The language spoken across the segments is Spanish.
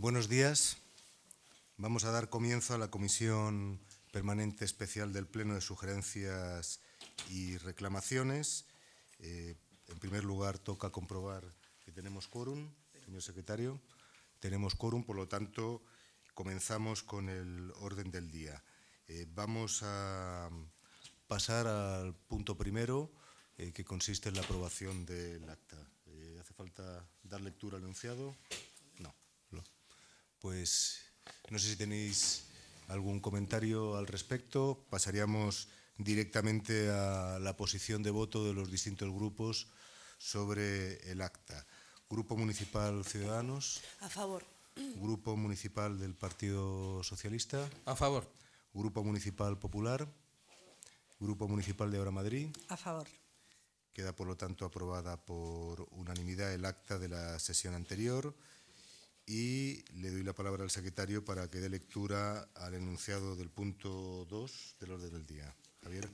Buenos días. Vamos a dar comienzo a la Comisión Permanente Especial del Pleno de Sugerencias y Reclamaciones. Eh, en primer lugar, toca comprobar que tenemos quórum, señor secretario. Tenemos quórum, por lo tanto, comenzamos con el orden del día. Eh, vamos a pasar al punto primero, eh, que consiste en la aprobación del acta. ¿Hace falta dar lectura al enunciado? pues no sé si tenéis algún comentario al respecto. Pasaríamos directamente a la posición de voto de los distintos grupos sobre el acta. Grupo Municipal Ciudadanos. A favor. Grupo Municipal del Partido Socialista. A favor. Grupo Municipal Popular. Grupo Municipal de Ahora Madrid. A favor. Queda, por lo tanto, aprobada por unanimidad el acta de la sesión anterior y le doy la palabra al secretario para que dé lectura al enunciado del punto 2 del orden del día. Javier.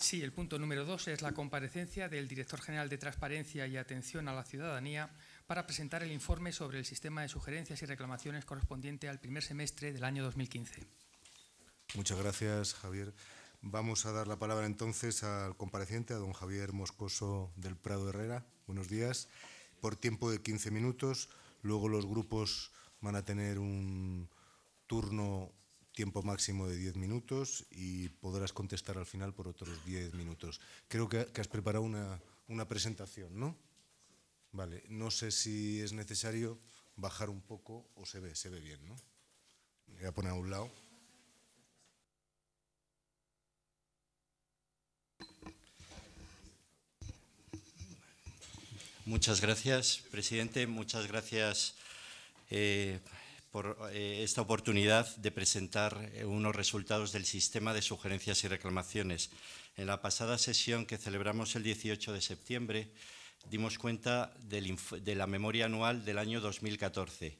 Sí, el punto número 2 es la comparecencia del director general de Transparencia y Atención a la Ciudadanía para presentar el informe sobre el sistema de sugerencias y reclamaciones correspondiente al primer semestre del año 2015. Muchas gracias, Javier. Vamos a dar la palabra entonces al compareciente, a don Javier Moscoso del Prado Herrera. Buenos días. Por tiempo de 15 minutos. Luego los grupos van a tener un turno tiempo máximo de 10 minutos y podrás contestar al final por otros 10 minutos. Creo que, has preparado una, presentación, ¿no? Vale, no sé si es necesario bajar un poco o se ve, se ve bien, ¿no? voy a poner a un lado. Muchas gracias, presidente. Muchas gracias eh, por eh, esta oportunidad de presentar eh, unos resultados del sistema de sugerencias y reclamaciones. En la pasada sesión que celebramos el 18 de septiembre, dimos cuenta de la memoria anual del año 2014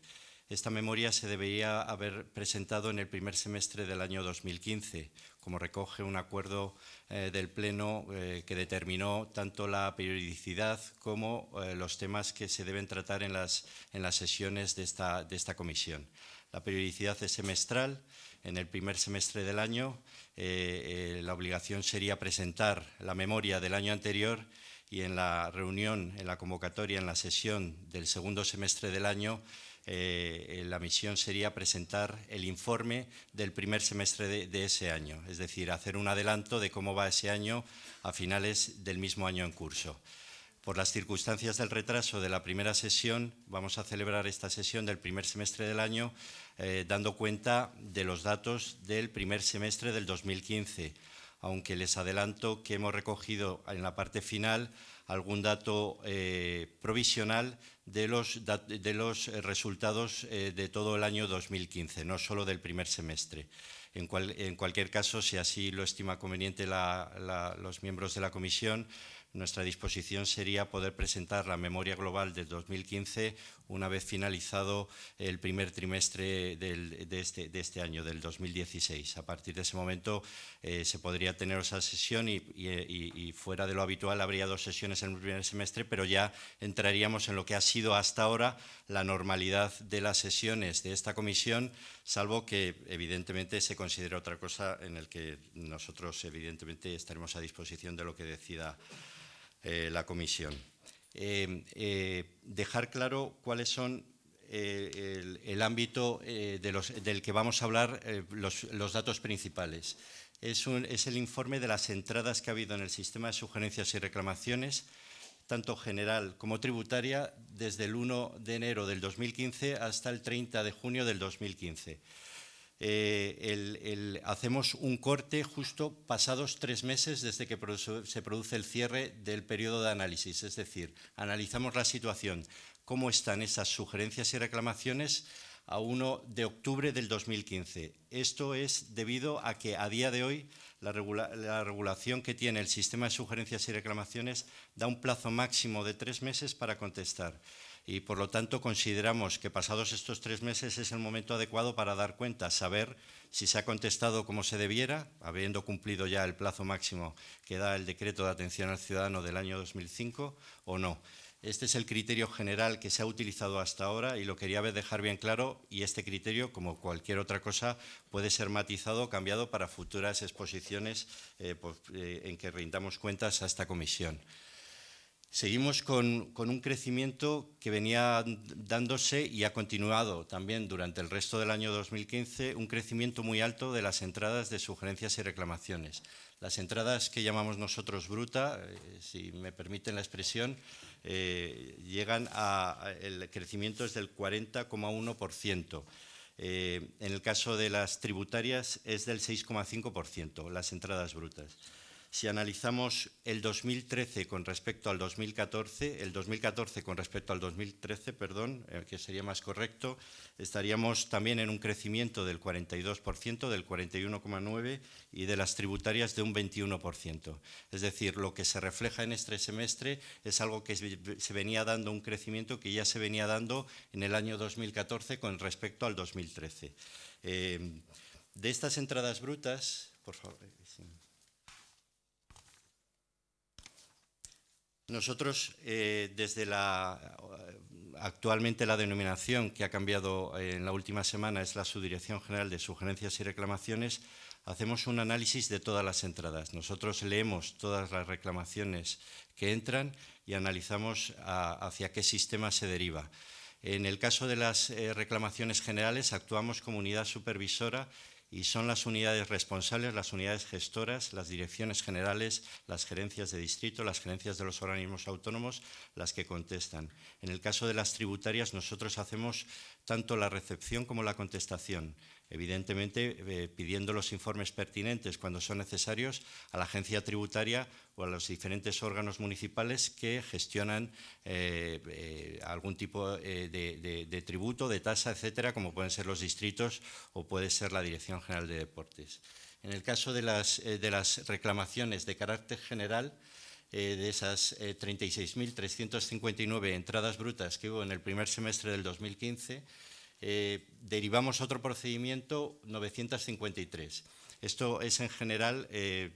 esta memoria se debería haber presentado en el primer semestre del año 2015, como recoge un acuerdo eh, del Pleno eh, que determinó tanto la periodicidad como eh, los temas que se deben tratar en las, sesiones de esta, de esta comisión. La periodicidad es semestral. En el primer semestre del año la obligación sería presentar la memoria del año anterior y en la reunión, en la convocatoria, en la sesión del segundo semestre del año eh, la misión sería presentar el informe del primer semestre de, ese año, es decir, hacer un adelanto de cómo va ese año a finales del mismo año en curso. Por las circunstancias del retraso de la primera sesión, vamos a celebrar esta sesión del primer semestre del año eh, dando cuenta de los datos del primer semestre del 2015, aunque les adelanto que hemos recogido en la parte final algún dato eh, provisional de los, eh, resultados eh, de todo el año 2015, no solo del primer semestre. En, cualquier caso, si así lo estima conveniente los miembros de la comisión, nuestra disposición sería poder presentar la memoria global de 2015 una vez finalizado el primer trimestre este, de, este, año, del 2016. A partir de ese momento eh, se podría tener esa sesión y, fuera de lo habitual habría dos sesiones en el primer semestre, pero ya entraríamos en lo que ha sido hasta ahora la normalidad de las sesiones de esta comisión, salvo que evidentemente se considera otra cosa en el que nosotros evidentemente estaremos a disposición de lo que decida eh, la comisión. Em, eh, dejar claro cuáles son eh, el, ámbito eh, del que vamos a hablar los, datos principales. Es, es, el informe de las entradas que ha habido en el sistema de sugerencias y reclamaciones, tanto general como tributaria, desde el 1 de enero del 2015 hasta el 30 de junio del 2015. Eh, hacemos un corte justo pasados tres meses desde que se produce el cierre del periodo de análisis, es decir, analizamos la situación, cómo están esas sugerencias y reclamaciones a 1 de octubre del 2015. Esto es debido a que a día de hoy la, regulación que tiene el sistema de sugerencias y reclamaciones da un plazo máximo de tres meses para contestar y por lo tanto consideramos que pasados estos tres meses es el momento adecuado para dar cuenta, saber si se ha contestado como se debiera, habiendo cumplido ya el plazo máximo que da el decreto de atención al ciudadano del año 2005 o no. Este es el criterio general que se ha utilizado hasta ahora y lo quería dejar bien claro y este criterio, como cualquier otra cosa, puede ser matizado o cambiado para futuras exposiciones eh, pues, eh, en que rindamos cuentas a esta comisión. Seguimos con, un crecimiento que venía dándose y ha continuado también durante el resto del año 2015, un crecimiento muy alto de las entradas de sugerencias y reclamaciones. Las entradas que llamamos nosotros bruta, eh, si me permiten la expresión, eh, llegan a, el crecimiento es del 40,1%. Eh, en el caso de las tributarias es del 6,5%, las entradas brutas si analizamos el 2013 con respecto al 2014, el 2014 con respecto al 2013, perdón, eh, que sería más correcto, estaríamos también en un crecimiento del 42%, del 41,9% y de las tributarias de un 21%. Es decir, lo que se refleja en este semestre es algo que se venía dando un crecimiento que ya se venía dando en el año 2014 con respecto al 2013. Eh, de estas entradas brutas, por favor. Eh, Nosotros, eh, desde la actualmente la denominación que ha cambiado en la última semana es la Subdirección General de Sugerencias y Reclamaciones, hacemos un análisis de todas las entradas. Nosotros leemos todas las reclamaciones que entran y analizamos hacia qué sistema se deriva. En el caso de las eh, reclamaciones generales, actuamos como unidad supervisora y son las unidades responsables, las unidades gestoras, las direcciones generales, las gerencias de distrito, las gerencias de los organismos autónomos, las que contestan. En el caso de las tributarias, nosotros hacemos tanto la recepción como la contestación evidentemente eh, pidiendo los informes pertinentes cuando son necesarios a la agencia tributaria o a los diferentes órganos municipales que gestionan eh, eh, algún tipo de, tributo, de tasa, etcétera, como pueden ser los distritos o puede ser la Dirección General de Deportes. En el caso de las, reclamaciones de carácter general, de esas 36.359 entradas brutas que hubo en el primer semestre del 2015, eh, derivamos otro procedimiento 953. Esto es en general eh,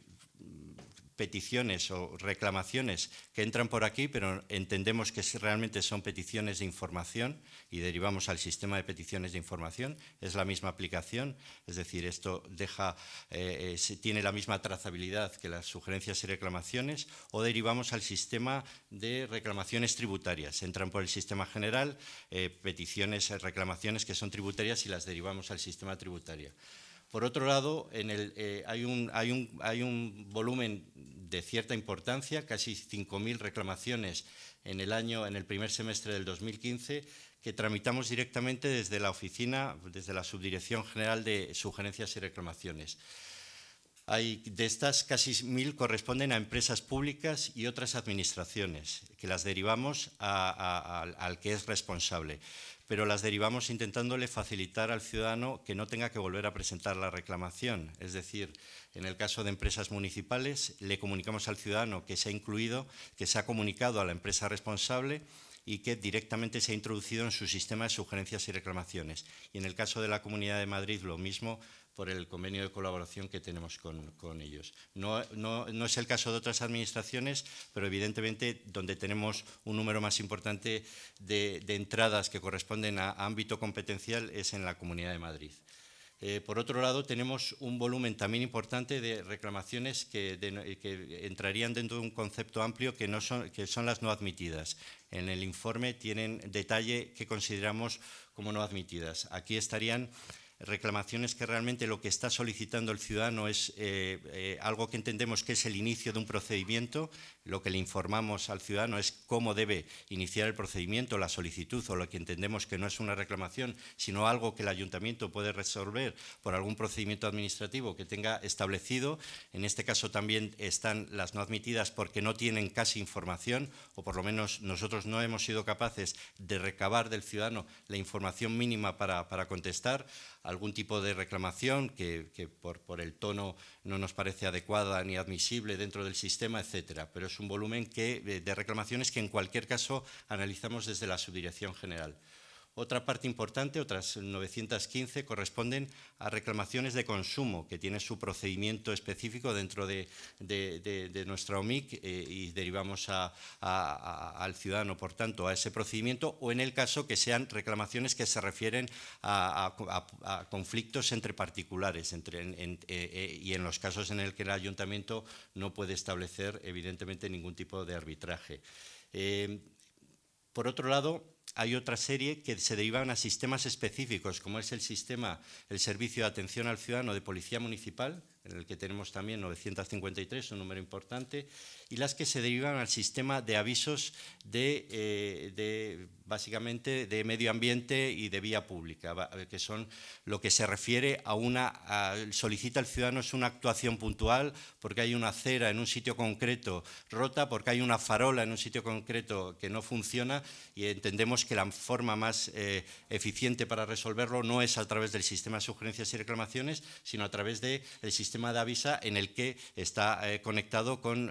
peticiones o reclamaciones que entran por aquí, pero entendemos que realmente son peticiones de información y derivamos al sistema de peticiones de información. Es la misma aplicación, es decir, esto deja, eh, tiene la misma trazabilidad que las sugerencias y reclamaciones, o derivamos al sistema de reclamaciones tributarias. Entran por el sistema general eh, peticiones, eh, reclamaciones que son tributarias y las derivamos al sistema tributario. Por otro lado, eh, hay, un, volumen de cierta importancia, casi 5.000 reclamaciones en el año, en el primer semestre del 2015, que tramitamos directamente desde la oficina, desde la Subdirección General de Sugerencias y Reclamaciones. de estas casi 1.000 corresponden a empresas públicas y otras administraciones, que las derivamos al que es responsable pero las derivamos intentándole facilitar al ciudadano que no tenga que volver a presentar la reclamación. Es decir, en el caso de empresas municipales, le comunicamos al ciudadano que se ha incluido, que se ha comunicado a la empresa responsable y que directamente se ha introducido en su sistema de sugerencias y reclamaciones. Y en el caso de la Comunidad de Madrid, lo mismo, por el convenio de colaboración que tenemos con, con ellos. No, no, no, es el caso de otras administraciones, pero evidentemente donde tenemos un número más importante de, de entradas que corresponden a, ámbito competencial es en la Comunidad de Madrid. Eh, por otro lado, tenemos un volumen también importante de reclamaciones que, que entrarían dentro de un concepto amplio que, no son, que son las no admitidas. En el informe tienen detalle que consideramos como no admitidas. Aquí estarían reclamaciones que realmente lo que está solicitando el ciudadano es eh, eh, algo que entendemos que es el inicio de un procedimiento, lo que le informamos al ciudadano es cómo debe iniciar el procedimiento, la solicitud o lo que entendemos que no es una reclamación, sino algo que el ayuntamiento puede resolver por algún procedimiento administrativo que tenga establecido. En este caso también están las no admitidas porque no tienen casi información o por lo menos nosotros no hemos sido capaces de recabar del ciudadano la información mínima para, para contestar algún tipo de reclamación que, por, el tono no nos parece adecuada ni admisible dentro del sistema, etcétera. Pero es un volumen eh, de reclamaciones que en cualquier caso analizamos desde la Subdirección General. Otra parte importante, otras 915, corresponden a reclamaciones de consumo, que tiene su procedimiento específico dentro de, nuestra OMIC eh, y derivamos al ciudadano, por tanto, a ese procedimiento, o en el caso que sean reclamaciones que se refieren a, conflictos entre particulares eh, eh, y en los casos en el que el ayuntamiento no puede establecer, evidentemente, ningún tipo de arbitraje. por otro lado, hay otra serie que se derivan a sistemas específicos, como es el sistema, el Servicio de Atención al Ciudadano de Policía Municipal, en el que tenemos también 953, un número importante, y las que se derivan al sistema de avisos de, eh, básicamente de medio ambiente y de vía pública, que son lo que se refiere a una, solicita al ciudadano es una actuación puntual porque hay una acera en un sitio concreto rota, porque hay una farola en un sitio concreto que no funciona y entendemos que la forma más eh, eficiente para resolverlo no es a través del sistema de sugerencias y reclamaciones, sino a través del sistema de avisa en el que está eh, conectado con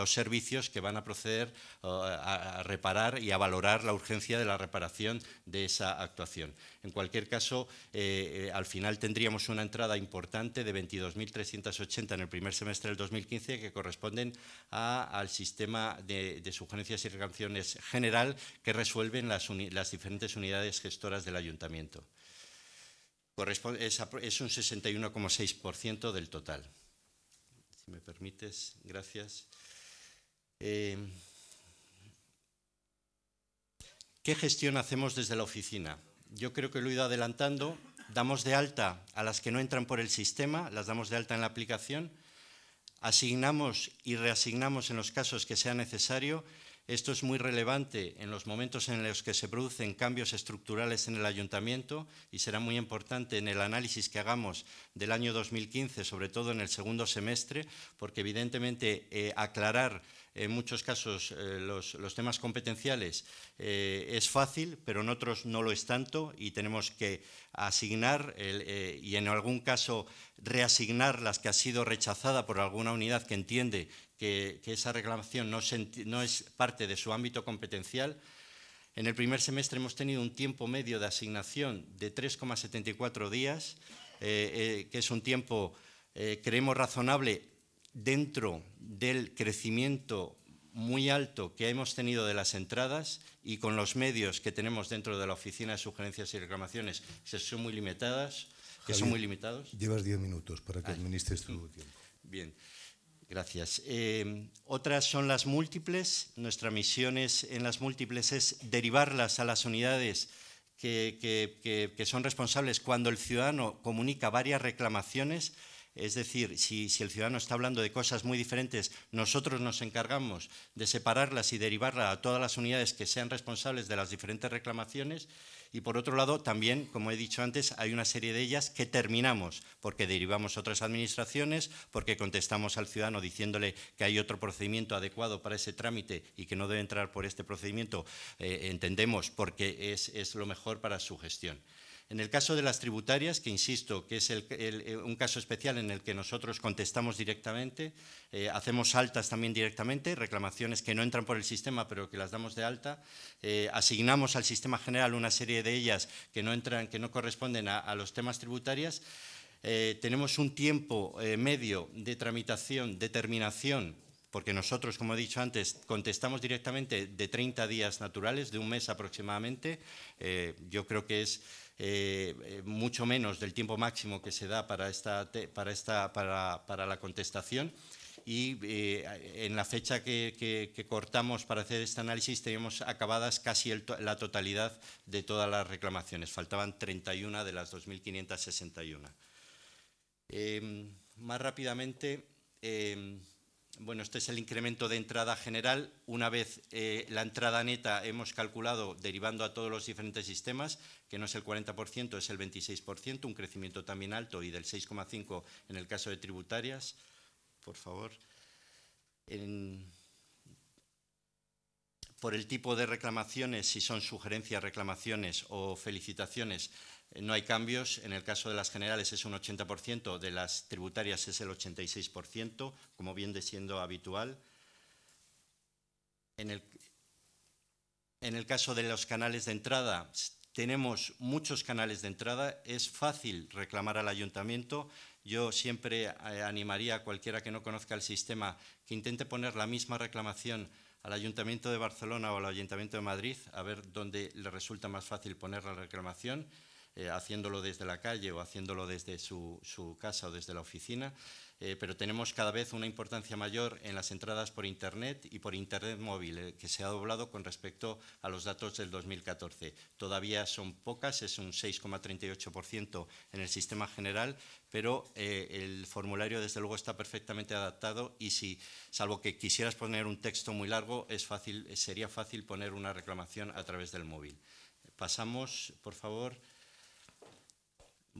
los servicios que van a proceder eh, a, reparar y a valorar la urgencia de la reparación de esa actuación. En cualquier caso, eh, eh, al final tendríamos una entrada importante de 22.380 en el primer semestre del 2015 que corresponden al sistema de, sugerencias y reclamaciones general que resuelven las, diferentes unidades gestoras del ayuntamiento. es un 61,6% del total. Si me permites, gracias. Em, ¿Qué gestión hacemos desde la oficina? Yo creo que lo he ido adelantando. Damos de alta a las que no entran por el sistema, las damos de alta en la aplicación, asignamos y reasignamos en los casos que sea necesario. Esto es muy relevante en los momentos en los que se producen cambios estructurales en el ayuntamiento y será muy importante en el análisis que hagamos del año 2015, sobre todo en el segundo semestre, porque evidentemente eh, aclarar en muchos casos eh, los, temas competenciales eh, es fácil, pero en otros no lo es tanto y tenemos que asignar eh, y en algún caso reasignar las que ha sido rechazada por alguna unidad que entiende que, esa reclamación no, es parte de su ámbito competencial. En el primer semestre hemos tenido un tiempo medio de asignación de 3,74 días, que es un tiempo... creemos razonable dentro del crecimiento muy alto que hemos tenido de las entradas y con los medios que tenemos dentro de la oficina de sugerencias y reclamaciones que son muy limitadas, que son muy limitados. Llevas diez minutos para que ah, administres tu mm, tiempo. Bien, gracias. Eh, otras son las múltiples. Nuestra misión es, en las múltiples es derivarlas a las unidades que son responsables cuando el ciudadano comunica varias reclamaciones es decir, si, el ciudadano está hablando de cosas muy diferentes, nosotros nos encargamos de separarlas y derivarlas a todas las unidades que sean responsables de las diferentes reclamaciones. Y por otro lado, también, como he dicho antes, hay una serie de ellas que terminamos porque derivamos otras administraciones, porque contestamos al ciudadano diciéndole que hay otro procedimiento adecuado para ese trámite y que no debe entrar por este procedimiento, eh, entendemos, porque es lo mejor para su gestión. En el caso de las tributarias, que insisto que es eh, un caso especial en el que nosotros contestamos directamente, eh, hacemos altas también directamente, reclamaciones que no entran por el sistema pero que las damos de alta, eh, asignamos al sistema general una serie de ellas que no, entran, que no corresponden a, los temas tributarias. tenemos un tiempo medio de tramitación, de terminación porque nosotros, como he dicho antes, contestamos directamente de 30 días naturales, de un mes aproximadamente. yo creo que es eh, eh, mucho menos del tiempo máximo que se da para, esta, para, esta, para, para la contestación y eh, en la fecha que, cortamos para hacer este análisis teníamos acabadas casi la totalidad de todas las reclamaciones. Faltaban 31 de las 2.561. Eh, em, más rápidamente, em, bueno, este es el incremento de entrada general. Una vez eh, la entrada neta hemos calculado, derivando a todos los diferentes sistemas, que no es el 40%, es el 26%, un crecimiento también alto y del 6,5% en el caso de tributarias. Por favor. por el tipo de reclamaciones, si son sugerencias, reclamaciones o felicitaciones, eh, no hay cambios. En el caso de las generales es un 80%, de las tributarias es el 86%, como viene siendo habitual. En el, en el caso de los canales de entrada, tenemos muchos canales de entrada, es fácil reclamar al ayuntamiento. Yo siempre eh, animaría a cualquiera que no conozca el sistema que intente poner la misma reclamación al Ayuntamiento de Barcelona o al Ayuntamiento de Madrid, a ver dónde le resulta más fácil poner la reclamación. Eh, haciéndolo desde la calle o haciéndolo desde su, casa o desde la oficina, eh, pero tenemos cada vez una importancia mayor en las entradas por Internet y por Internet móvil, eh, que se ha doblado con respecto a los datos del 2014. Todavía son pocas, es un 6,38% en el sistema general, pero el formulario desde luego está perfectamente adaptado y si, salvo que quisieras poner un texto muy largo, es fácil, sería fácil poner una reclamación a través del móvil. Pasamos, por favor.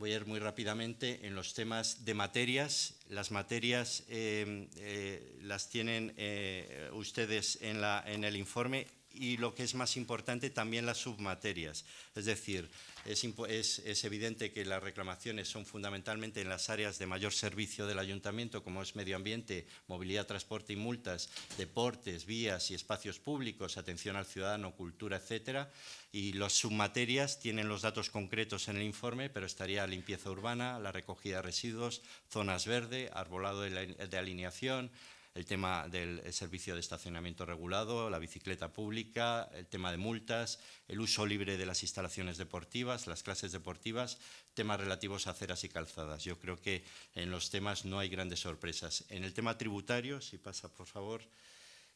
Voy a ir muy rápidamente en los temas de materias. Las materias eh, eh, las tienen eh, ustedes en, la, en el informe y lo que es más importante también las submaterias. Es decir, es, evidente que las reclamaciones son fundamentalmente en las áreas de mayor servicio del ayuntamiento, como es medio ambiente, movilidad, transporte y multas, deportes, vías y espacios públicos, atención al ciudadano, cultura, etc. Y las submaterias tienen los datos concretos en el informe, pero estaría limpieza urbana, la recogida de residuos, zonas verde, arbolado de alineación, el tema del eh, servicio de estacionamiento regulado, la bicicleta pública, el tema de multas, el uso libre de las instalaciones deportivas, las clases deportivas, temas relativos a aceras y calzadas. Yo creo que en los temas no hay grandes sorpresas. En el tema tributario, si pasa por favor,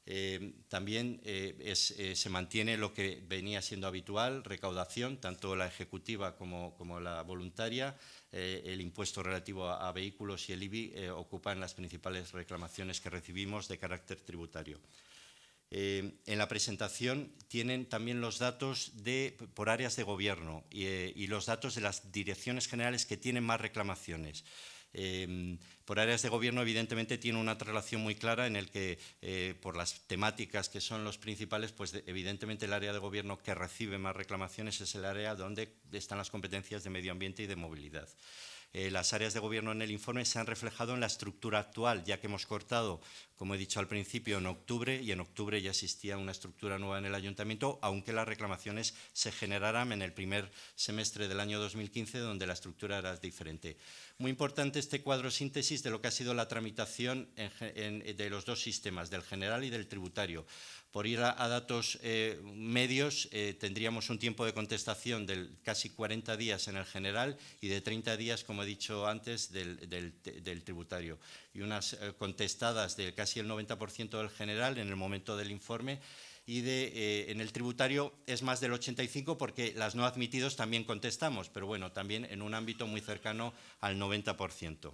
eh, también eh, eh, se mantiene lo que venía siendo habitual, recaudación, tanto la ejecutiva como, la voluntaria. el impuesto relativo a, vehículos y el IBI ocupan las principales reclamaciones que recibimos de carácter tributario. en la presentación tienen también los datos de, por áreas de gobierno y los datos de las direcciones generales que tienen más reclamaciones. Em, por áreas de gobierno, evidentemente, tiene una relación muy clara en el que, eh, por las temáticas que son los principales, pues evidentemente el área de gobierno que recibe más reclamaciones es el área donde están las competencias de medio ambiente y de movilidad. Eh, las áreas de gobierno en el informe se han reflejado en la estructura actual, ya que hemos cortado, como he dicho al principio, en octubre, y en octubre ya existía una estructura nueva en el ayuntamiento, aunque las reclamaciones se generaran en el primer semestre del año 2015, donde la estructura era diferente. Muy importante este cuadro síntesis de lo que ha sido la tramitación de los dos sistemas, del general y del tributario. Por ir a, datos eh, medios, eh, tendríamos un tiempo de contestación de casi 40 días en el general y de 30 días, como he dicho antes, del, tributario. Y unas eh, contestadas de casi el 90% del general en el momento del informe y de, eh, en el tributario es más del 85 porque las no admitidos también contestamos, pero bueno, también en un ámbito muy cercano al 90%.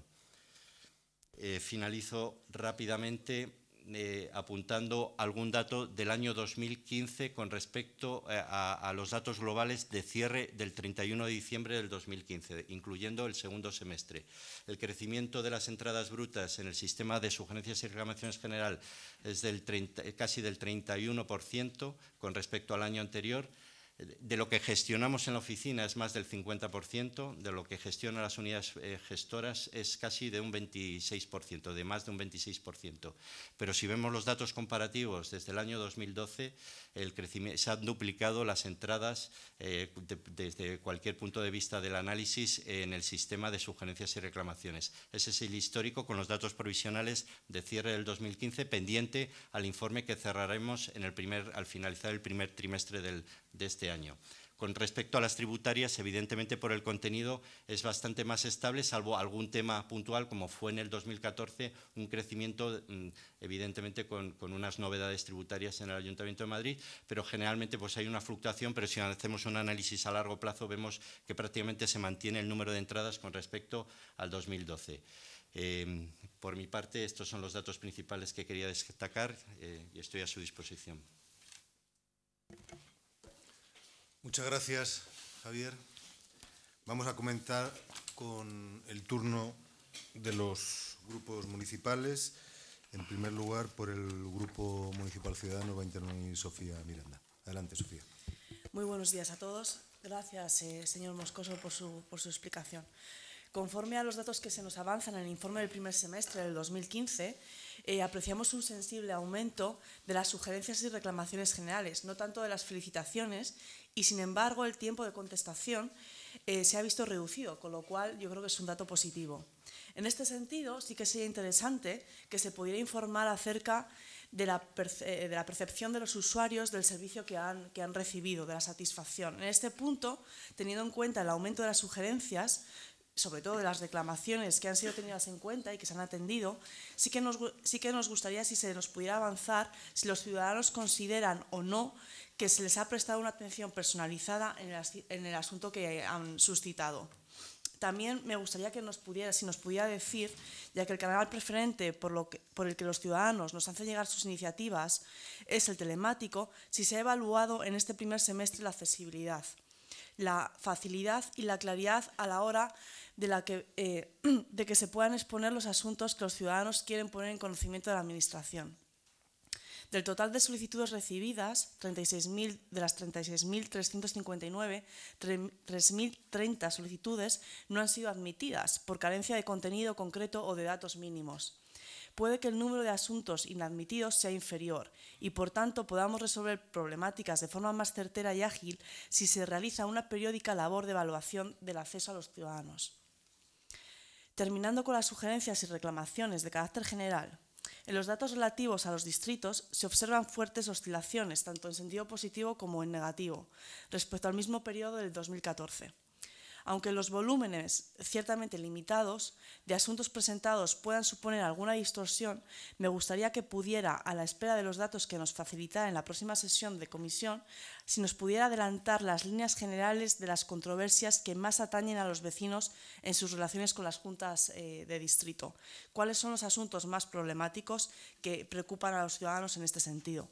Eh, finalizo rápidamente eh, apuntando algún dato del año 2015 con respecto eh, a, los datos globales de cierre del 31 de diciembre del 2015, incluyendo el segundo semestre. El crecimiento de las entradas brutas en el sistema de sugerencias y reclamaciones general es del casi del 31% con respecto al año anterior de lo que gestionamos en la oficina es más del 50%, de lo que gestionan las unidades eh, gestoras es casi de un 26%, de más de un 26%. Pero si vemos los datos comparativos desde el año 2012, se han duplicado las entradas eh, desde cualquier punto de vista del análisis en el sistema de sugerencias y reclamaciones. Ese es el histórico con los datos provisionales de cierre del 2015 pendiente al informe que cerraremos al finalizar el primer trimestre del de este año. Con respecto a las tributarias, evidentemente por el contenido es bastante más estable, salvo algún tema puntual, como fue en el 2014, un crecimiento mm, evidentemente con, unas novedades tributarias en el Ayuntamiento de Madrid, pero generalmente pues, hay una fluctuación, pero si hacemos un análisis a largo plazo vemos que prácticamente se mantiene el número de entradas con respecto al 2012. Em, por mi parte, estos son los datos principales que quería destacar eh, y estoy a su disposición. Muchas gracias, Javier. Vamos a comentar con el turno de los grupos municipales. En primer lugar, por el Grupo Municipal Ciudadano va a intervenir Sofía Miranda. Adelante, Sofía. Muy buenos días a todos. Gracias, eh, señor Moscoso, por su, explicación. Conforme a los datos que se nos avanzan en el informe del primer semestre del 2015, eh, apreciamos un sensible aumento de las sugerencias y reclamaciones generales, no tanto de las felicitaciones, y sin embargo el tiempo de contestación eh, se ha visto reducido, con lo cual yo creo que es un dato positivo. En este sentido, sí que sería interesante que se pudiera informar acerca eh, de la, percepción de los usuarios del servicio que han, que han recibido, de la satisfacción. En este punto, teniendo en cuenta el aumento de las sugerencias, sobre todo de las reclamaciones que han sido tenidas en cuenta y que se han atendido, sí que sí que nos gustaría si se nos pudiera avanzar si los ciudadanos consideran o no que se les ha prestado una atención personalizada en el, asunto que han suscitado. También me gustaría que nos pudiera, si nos pudiera decir, ya que el canal preferente por, el que los ciudadanos nos hacen llegar sus iniciativas es el telemático, si se ha evaluado en este primer semestre la accesibilidad, la facilidad y la claridad a la hora de eh, que se puedan exponer los asuntos que los ciudadanos quieren poner en conocimiento de la Administración. Del total de solicitudes recibidas, de las 36.359, 3.030 solicitudes no han sido admitidas por carencia de contenido concreto o de datos mínimos. Puede que el número de asuntos inadmitidos sea inferior y, por tanto, podamos resolver problemáticas de forma más certera y ágil si se realiza una periódica labor de evaluación del acceso a los ciudadanos. Terminando con las sugerencias y reclamaciones de carácter general, en los datos relativos a los distritos se observan fuertes oscilaciones, tanto en sentido positivo como en negativo, respecto al mismo periodo del 2014. Aunque los volúmenes ciertamente limitados de asuntos presentados puedan suponer alguna distorsión, me gustaría que pudiera, a la espera de los datos que nos facilitará en la próxima sesión de comisión, si nos pudiera adelantar las líneas generales de las controversias que más atañen a los vecinos en sus relaciones con las juntas eh, de distrito. ¿Cuáles son los asuntos más problemáticos que preocupan a los ciudadanos en este sentido?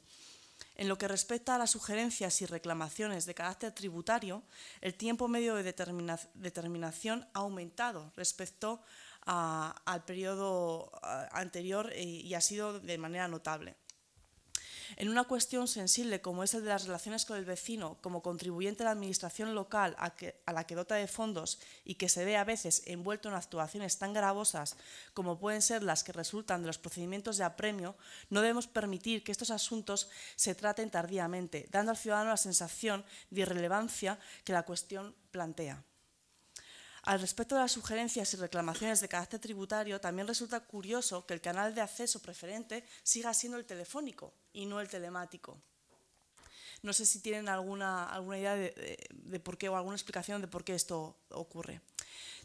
En lo que respecta a las sugerencias y reclamaciones de carácter tributario, el tiempo medio de determinación ha aumentado respecto al periodo anterior eh, y ha sido de manera notable en una cuestión sensible como es el de las relaciones con el vecino, como contribuyente de la administración local a la que dota de fondos y que se ve a veces envuelto en actuaciones tan gravosas como pueden ser las que resultan de los procedimientos de apremio, no debemos permitir que estos asuntos se traten tardíamente, dando al ciudadano la sensación de irrelevancia que la cuestión plantea. Al respecto de las sugerencias y reclamaciones de carácter tributario, también resulta curioso que el canal de acceso preferente siga siendo el telefónico y no el telemático. No sé si tienen alguna, idea por qué o alguna explicación de por qué esto ocurre.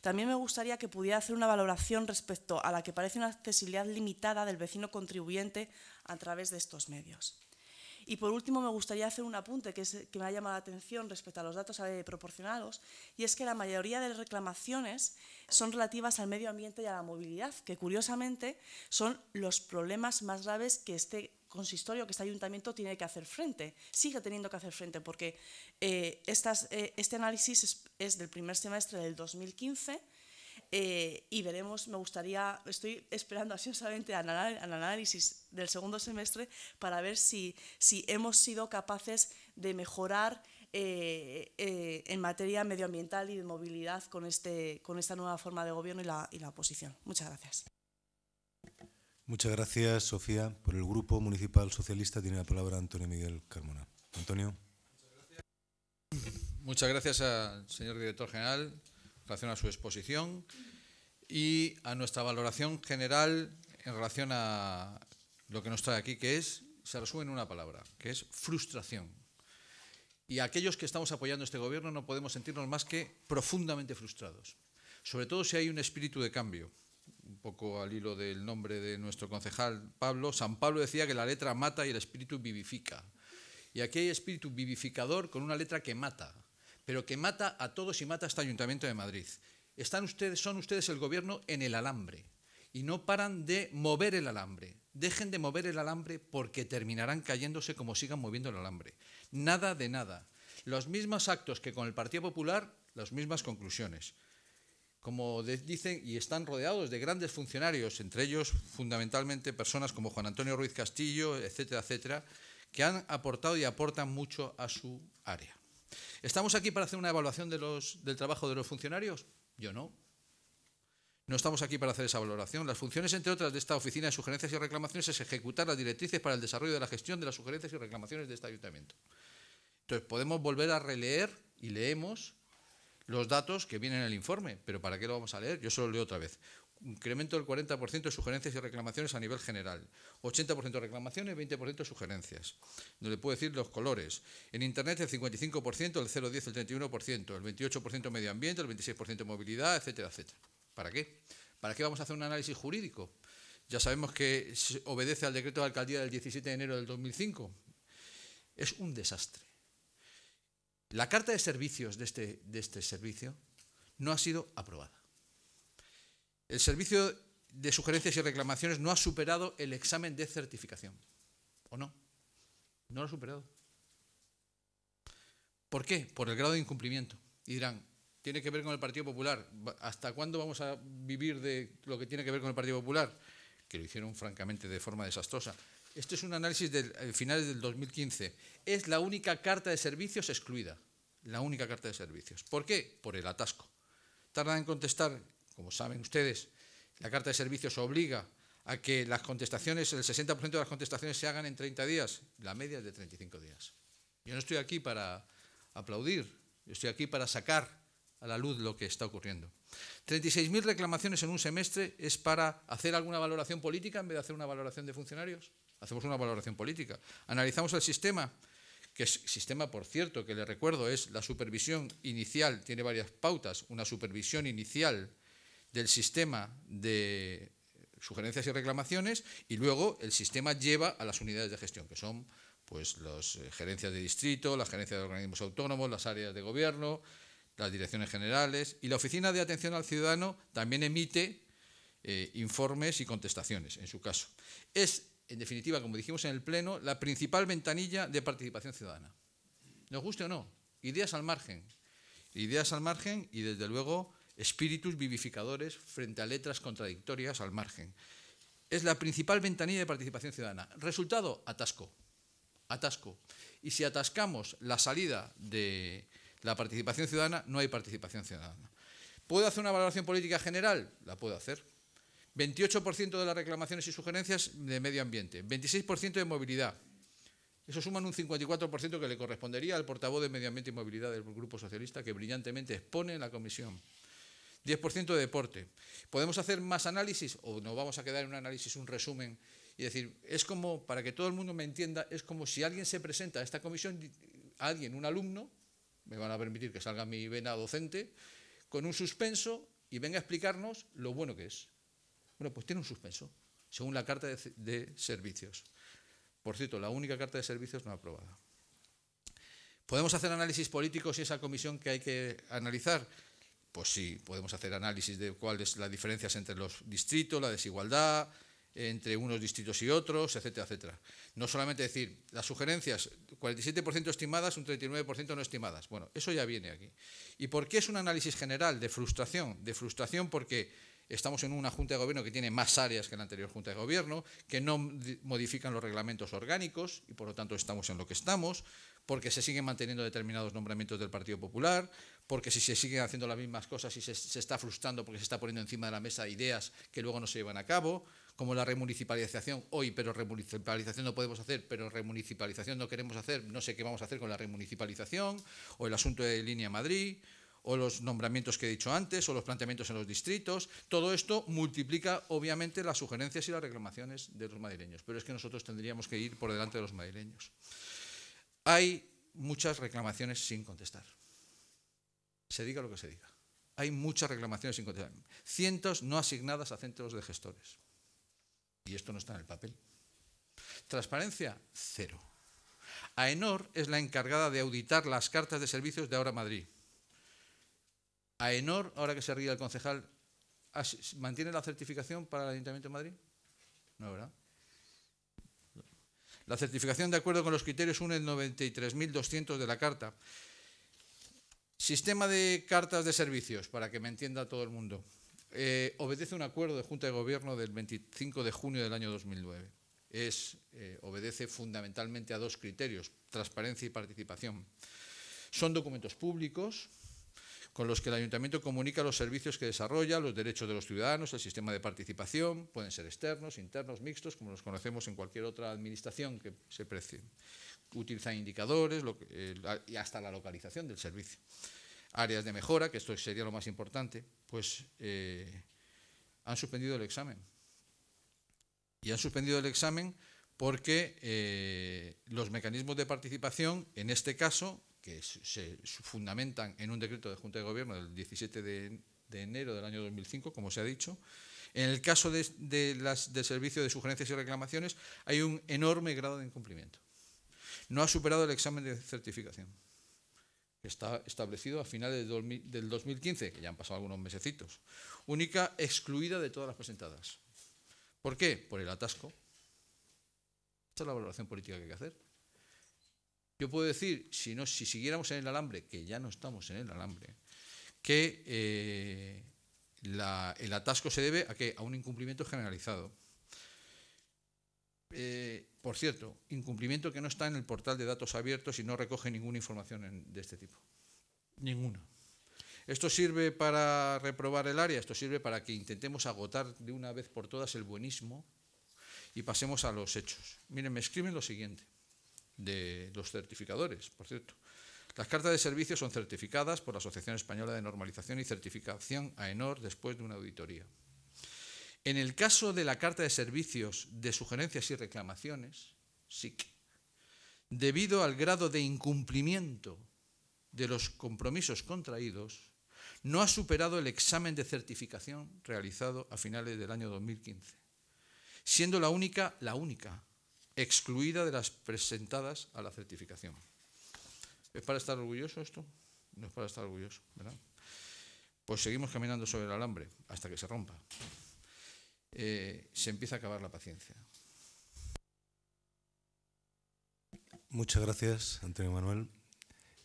También me gustaría que pudiera hacer una valoración respecto a la que parece una accesibilidad limitada del vecino contribuyente a través de estos medios. Y por último, me gustaría hacer un apunte que, me ha llamado la atención respecto a los datos proporcionados, y es que la mayoría de las reclamaciones son relativas al medio ambiente y a la movilidad, que curiosamente son los problemas más graves que este consistorio, que este ayuntamiento tiene que hacer frente, sigue teniendo que hacer frente, porque eh, eh, este análisis es, es del primer semestre del 2015 eh, y veremos, me gustaría, estoy esperando ansiosamente al, análisis del segundo semestre para ver si, si hemos sido capaces de mejorar eh, eh, en materia medioambiental y de movilidad con, este, con esta nueva forma de gobierno y la, y la oposición. Muchas gracias. Muchas gracias, Sofía. Por el Grupo Municipal Socialista tiene la palabra Antonio Miguel Carmona. Antonio. Muchas gracias, Muchas gracias al señor director general relación a su exposición y a nuestra valoración general en relación a lo que nos trae aquí, que es, se resume en una palabra, que es frustración. Y aquellos que estamos apoyando este gobierno no podemos sentirnos más que profundamente frustrados, sobre todo si hay un espíritu de cambio. Un poco al hilo del nombre de nuestro concejal Pablo, San Pablo decía que la letra mata y el espíritu vivifica. Y aquí hay espíritu vivificador con una letra que mata pero que mata a todos y mata a este Ayuntamiento de Madrid. Están ustedes, son ustedes el gobierno en el alambre y no paran de mover el alambre. Dejen de mover el alambre porque terminarán cayéndose como sigan moviendo el alambre. Nada de nada. Los mismos actos que con el Partido Popular, las mismas conclusiones. Como dicen, y están rodeados de grandes funcionarios, entre ellos fundamentalmente personas como Juan Antonio Ruiz Castillo, etcétera, etcétera, que han aportado y aportan mucho a su área. ¿Estamos aquí para hacer una evaluación del trabajo de los funcionarios? Yo no. No estamos aquí para hacer esa valoración. Las funciones, entre otras, de esta oficina de sugerencias y reclamaciones es ejecutar las directrices para el desarrollo de la gestión de las sugerencias y reclamaciones de este ayuntamiento. Entonces, podemos volver a releer y leemos los datos que vienen en el informe, pero ¿para qué lo vamos a leer? Yo solo leo otra vez incremento del 40% de sugerencias y reclamaciones a nivel general. 80% reclamaciones, 20% sugerencias. No le puedo decir los colores. En Internet el 55%, el 0,10 el 31%, el 28% medio ambiente, el 26% movilidad, etcétera, etcétera. ¿Para qué? ¿Para qué vamos a hacer un análisis jurídico? Ya sabemos que obedece al decreto de alcaldía del 17 de enero del 2005. Es un desastre. La carta de servicios de este, de este servicio no ha sido aprobada. El servicio de sugerencias y reclamaciones no ha superado el examen de certificación. ¿O no? No lo ha superado. ¿Por qué? Por el grado de incumplimiento. Y dirán, tiene que ver con el Partido Popular. ¿Hasta cuándo vamos a vivir de lo que tiene que ver con el Partido Popular? Que lo hicieron francamente de forma desastrosa. Esto es un análisis de eh, finales del 2015. Es la única carta de servicios excluida. La única carta de servicios. ¿Por qué? Por el atasco. Tardan en contestar como saben ustedes, la carta de servicios obliga a que las contestaciones, el 60% de las contestaciones se hagan en 30 días, la media es de 35 días. Yo no estoy aquí para aplaudir, yo estoy aquí para sacar a la luz lo que está ocurriendo. 36.000 reclamaciones en un semestre es para hacer alguna valoración política en vez de hacer una valoración de funcionarios. Hacemos una valoración política. Analizamos el sistema, que es sistema, por cierto, que le recuerdo, es la supervisión inicial, tiene varias pautas, una supervisión inicial del sistema de sugerencias y reclamaciones y luego el sistema lleva a las unidades de gestión, que son pues las eh, gerencias de distrito, las gerencias de organismos autónomos, las áreas de gobierno, las direcciones generales y la Oficina de Atención al Ciudadano también emite eh, informes y contestaciones, en su caso. Es, en definitiva, como dijimos en el Pleno, la principal ventanilla de participación ciudadana. Nos guste o no, ideas al margen, ideas al margen y desde luego espíritus vivificadores frente a letras contradictorias al margen. Es la principal ventanilla de participación ciudadana. Resultado, atasco. Atasco. Y si atascamos la salida de la participación ciudadana, no hay participación ciudadana. ¿Puedo hacer una valoración política general? La puedo hacer. 28% de las reclamaciones y sugerencias de medio ambiente, 26% de movilidad. Eso suman un 54% que le correspondería al portavoz de Medio Ambiente y Movilidad del Grupo Socialista, que brillantemente expone en la comisión. 10% de deporte. ¿Podemos hacer más análisis o nos vamos a quedar en un análisis, un resumen? Y decir, es como, para que todo el mundo me entienda, es como si alguien se presenta a esta comisión, alguien, un alumno, me van a permitir que salga mi vena docente, con un suspenso y venga a explicarnos lo bueno que es. Bueno, pues tiene un suspenso, según la carta de, servicios. Por cierto, la única carta de servicios no aprobada. ¿Podemos hacer análisis políticos y esa comisión que hay que analizar? pues sí, podemos hacer análisis de cuáles son las diferencias entre los distritos, la desigualdad, entre unos distritos y otros, etcétera, etcétera. No solamente decir, las sugerencias, 47% estimadas, un 39% no estimadas. Bueno, eso ya viene aquí. ¿Y por qué es un análisis general de frustración? De frustración porque estamos en una Junta de Gobierno que tiene más áreas que la anterior Junta de Gobierno, que no modifican los reglamentos orgánicos y por lo tanto estamos en lo que estamos, porque se siguen manteniendo determinados nombramientos del Partido Popular, porque si se siguen haciendo las mismas cosas y se, está frustrando porque se está poniendo encima de la mesa ideas que luego no se llevan a cabo, como la remunicipalización hoy, pero remunicipalización no podemos hacer, pero remunicipalización no queremos hacer, no sé qué vamos a hacer con la remunicipalización, o el asunto de Línea Madrid, o los nombramientos que he dicho antes, o los planteamientos en los distritos. Todo esto multiplica, obviamente, las sugerencias y las reclamaciones de los madrileños, pero es que nosotros tendríamos que ir por delante de los madrileños. Hay muchas reclamaciones sin contestar se diga lo que se diga. Hay muchas reclamaciones sin contestar. Cientos no asignadas a centros de gestores. Y esto no está en el papel. Transparencia, cero. AENOR es la encargada de auditar las cartas de servicios de Ahora Madrid. AENOR, ahora que se ríe el concejal, ¿mantiene la certificación para el Ayuntamiento de Madrid? No, ¿verdad? La certificación de acuerdo con los criterios une el 93.200 de la Carta Sistema de cartas de servicios, para que me entienda todo el mundo. Eh, obedece un acuerdo de Junta de Gobierno del 25 de junio del año 2009. Es, eh, obedece fundamentalmente a dos criterios, transparencia y participación. Son documentos públicos con los que el ayuntamiento comunica los servicios que desarrolla, los derechos de los ciudadanos, el sistema de participación, pueden ser externos, internos, mixtos, como los conocemos en cualquier otra administración que se precie. Utilizan indicadores eh, y hasta la localización del servicio. Áreas de mejora, que esto sería lo más importante, pues eh, han suspendido el examen. Y han suspendido el examen porque eh, los mecanismos de participación, en este caso, que se fundamentan en un decreto de Junta de Gobierno del 17 de, enero del año 2005, como se ha dicho, en el caso de las, del servicio de sugerencias y reclamaciones hay un enorme grado de incumplimiento no ha superado el examen de certificación. Está establecido a finales del 2015, que ya han pasado algunos mesecitos. Única excluida de todas las presentadas. ¿Por qué? Por el atasco. Esta es la valoración política que hay que hacer. Yo puedo decir, si, no, si siguiéramos en el alambre, que ya no estamos en el alambre, que eh, el atasco se debe a, que a un incumplimiento generalizado eh, por cierto, incumplimiento que no está en el portal de datos abiertos y no recoge ninguna información de este tipo. Ninguna. ¿Esto sirve para reprobar el área? Esto sirve para que intentemos agotar de una vez por todas el buenismo y pasemos a los hechos. Miren, me escriben lo siguiente de los certificadores, por cierto. Las cartas de servicio son certificadas por la Asociación Española de Normalización y Certificación, AENOR, después de una auditoría. En el caso de la Carta de Servicios de Sugerencias y Reclamaciones, SIC, debido al grado de incumplimiento de los compromisos contraídos, no ha superado el examen de certificación realizado a finales del año 2015, siendo la única, la única, excluida de las presentadas a la certificación. ¿Es para estar orgulloso esto? No es para estar orgulloso, ¿verdad? Pues seguimos caminando sobre el alambre hasta que se rompa. Eh, se empieza a acabar la paciencia. Muchas gracias, Antonio Manuel.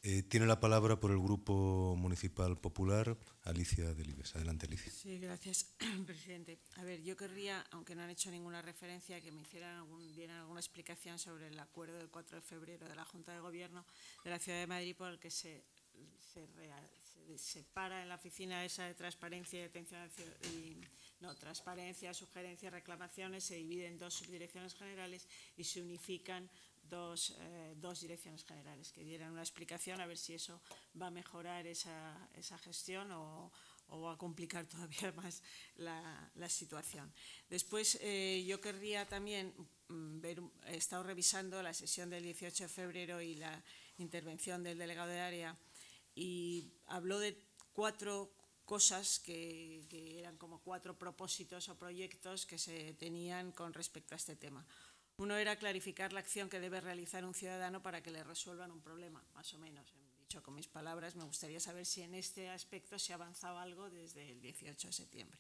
Eh, tiene la palabra por el Grupo Municipal Popular Alicia Delibes. Adelante, Alicia. Sí, gracias, presidente. A ver, yo querría, aunque no han hecho ninguna referencia, que me hicieran algún, dieran alguna explicación sobre el acuerdo del 4 de febrero de la Junta de Gobierno de la Ciudad de Madrid por el que se, se, se separa en la oficina esa de transparencia y atención no, transparencia, sugerencias, reclamaciones, se divide en dos subdirecciones generales y se unifican eh, dos, direcciones generales que dieran una explicación a ver si eso va a mejorar esa, esa gestión o, va a complicar todavía más la, situación. Después, eh, yo querría también mm, ver, he estado revisando la sesión del 18 de febrero y la intervención del delegado de área y habló de cuatro cosas que, eran como cuatro propósitos o proyectos que se tenían con respecto a este tema. Uno era clarificar la acción que debe realizar un ciudadano para que le resuelvan un problema, más o menos. Dicho con mis palabras, me gustaría saber si en este aspecto se avanzaba algo desde el 18 de septiembre.